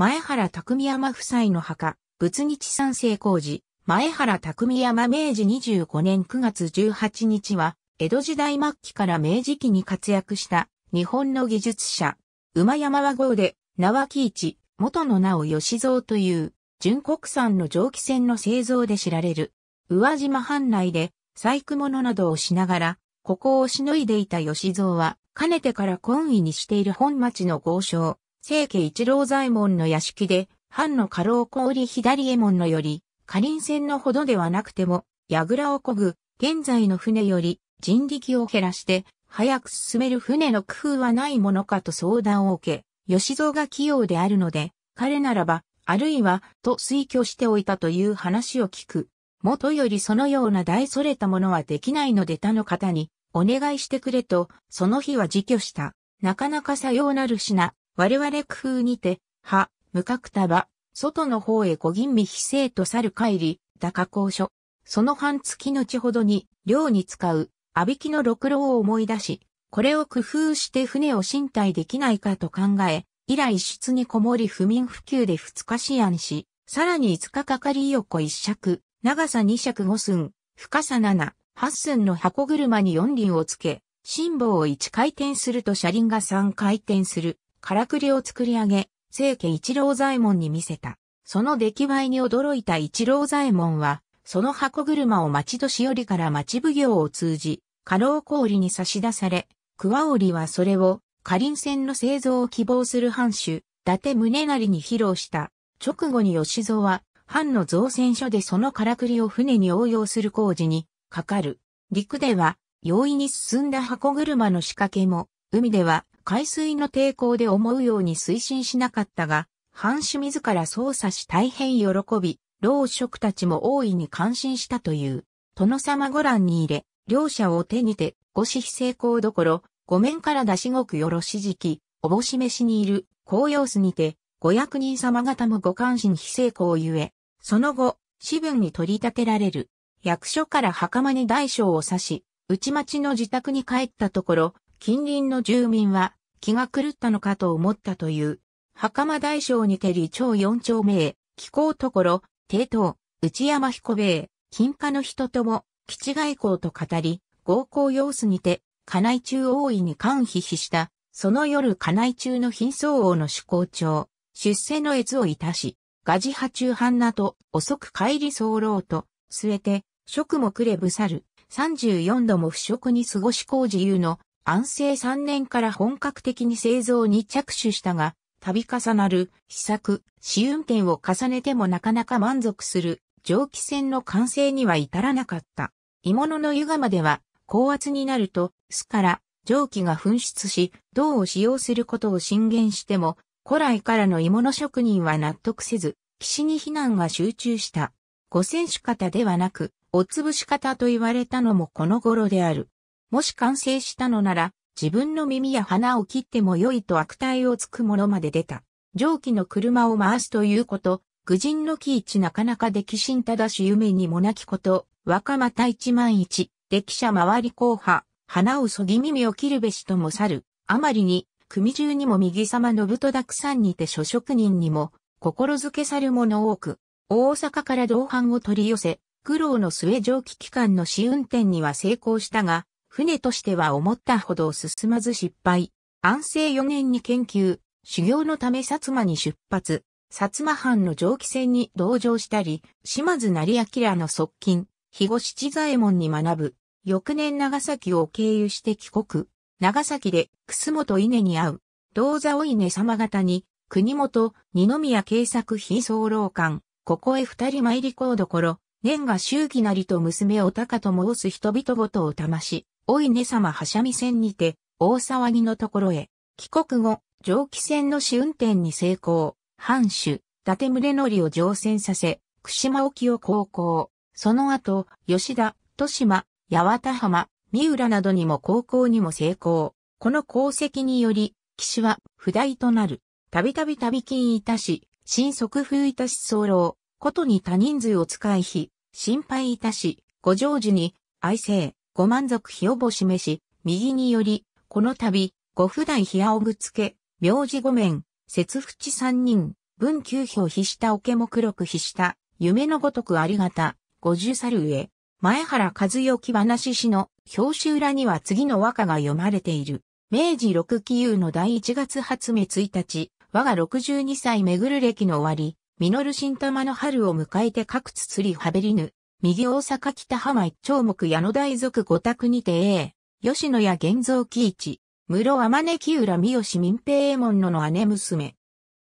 前原匠山夫妻の墓、仏日三世工事、前原匠山明治25年9月18日は、江戸時代末期から明治期に活躍した日本の技術者、馬山和号で、縄木市、元の名を吉蔵という、純国産の蒸気船の製造で知られる、宇和島藩内で、細工物などをしながら、ここをしのいでいた吉蔵は、かねてから懇意にしている本町の豪商、清家一郎左衛門の屋敷で、藩の家老小売左衛門のより、下輪船のほどではなくても、櫓をこぐ、現在の船より人力を減らして、早く進める船の工夫はないものかと相談を受け、吉蔵が器用であるので、彼ならば、あるいは、と推挙しておいたという話を聞く。元よりそのような大それたものはできないので他の方に、お願いしてくれと、その日は自去した。なかなかさようなる品、我々工夫にて、は、無角束、外の方へ小銀味非生と去る帰り、打加工所。その半月後ほどに、漁に使う、あびきの六郎を思い出し、これを工夫して船を身体できないかと考え、以来室にこもり不眠不休で二日試案し、さらに五日かかり横一尺、長さ二尺五寸、深さ七、八寸の箱車に四輪をつけ、辛抱を一回転すると車輪が三回転する。からくりを作り上げ、清家一郎左衛門に見せた。その出来栄えに驚いた一郎左衛門は、その箱車を町年寄りから町奉行を通じ、過労氷に差し出され、桑織はそれを、下林船の製造を希望する藩主、伊達宗成に披露した。直後に吉蔵は、藩の造船所でそのからくりを船に応用する工事に、かかる。陸では、容易に進んだ箱車の仕掛けも、海では、海水の抵抗で思うように推進しなかったが、藩主自ら操作し大変喜び、老職たちも大いに感心したという。殿様ご覧に入れ、両者を手にて、ご死非成功どころ、ご面から出しごくよろしじき、おぼしめしにいる、紅葉巣にて、ご役人様方もご関心非成功ゆえ、その後、私文に取り立てられる。役所から袴に大将を指し、内町の自宅に帰ったところ、近隣の住民は、気が狂ったのかと思ったという。袴大将にて理長四丁目へ、気候ところ、帝東、内山彦兵衛、金貨の人とも、基地外交と語り、合行様子にて、家内中大位に間ひひした、その夜家内中の貧相王の主校長、出世の越をいたし、ガジ派中半なと、遅く帰り候と、据えて、職もくれぶさる、34度も不食に過ごし工自由の、安政3年から本格的に製造に着手したが、度重なる試作、試運転を重ねてもなかなか満足する蒸気船の完成には至らなかった。鋳物の湯釜では高圧になると巣から蒸気が噴出し、銅を使用することを進言しても、古来からの鋳物職人は納得せず、岸に避難が集中した。五選手型ではなく、お潰し方と言われたのもこの頃である。もし完成したのなら、自分の耳や鼻を切っても良いと悪態をつくものまで出た。蒸気の車を回すということ、愚人の喜一なかなか歴心ただし夢にもなきこと、若また一万一、歴者回り後派、鼻をそぎ耳を切るべしとも去る。あまりに、組中にも右様のぶとだくさんにて諸職人にも、心づけ去る者多く、大阪から同伴を取り寄せ、苦労の末蒸気機関の試運転には成功したが、船としては思ったほど進まず失敗。安政4年に研究、修行のため薩摩に出発、薩摩藩の蒸気船に同乗したり、島津成明の側近、肥後七左衛門に学ぶ。翌年長崎を経由して帰国。長崎で楠本稲に会う。銅座お稲様方に、国元、二宮慶作非総老館、ここへ二人参りこうどころ、年が周期なりと娘を高と申す人々ごとをたまし、おいね様はしゃみ船にて、大騒ぎのところへ、帰国後、蒸気船の試運転に成功、藩主、伊達宗則を乗船させ、串間沖を航行。その後、吉田、豊島、八幡浜、三浦などにも航行にも成功。この功績により、岸は不代となる。たびたび旅金いたし、新即風いたし候、ことに多人数を使い日、心配いたし、ご成就に、愛せご満足日おぼしめし、右により、この度、ご普段日あおぐつけ、名字めん、節淵三人、文九票日下おけも黒く日下、夢のごとくありがた、五十猿上、前原和之話氏の表紙裏には次の和歌が読まれている。明治六期有の第一月初め一日、我が六十二歳めぐる歴の終わり、実る新玉の春を迎えて各つつりはべりぬ、右大阪北浜一丁目矢野大族五宅にて A、吉野家玄造喜一、室天根木浦三好民平衛門のの姉娘。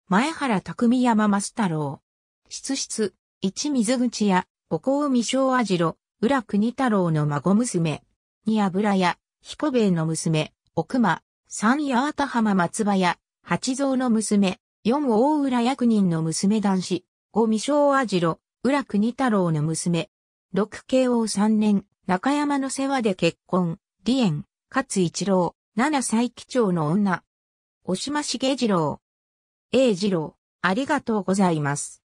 前原匠山増太郎。室室、一水口屋、お香美昭和次郎、浦国太郎の孫娘。二油屋、彦兵衛の娘、奥間。三八幡浜松葉屋、八蔵の娘。四大浦役人の娘男子。五美昭和次郎、浦国太郎の娘。六慶王三年、中山の世話で結婚、李縁、勝一郎、七歳基長の女、おしましげ次郎。英次郎、ありがとうございます。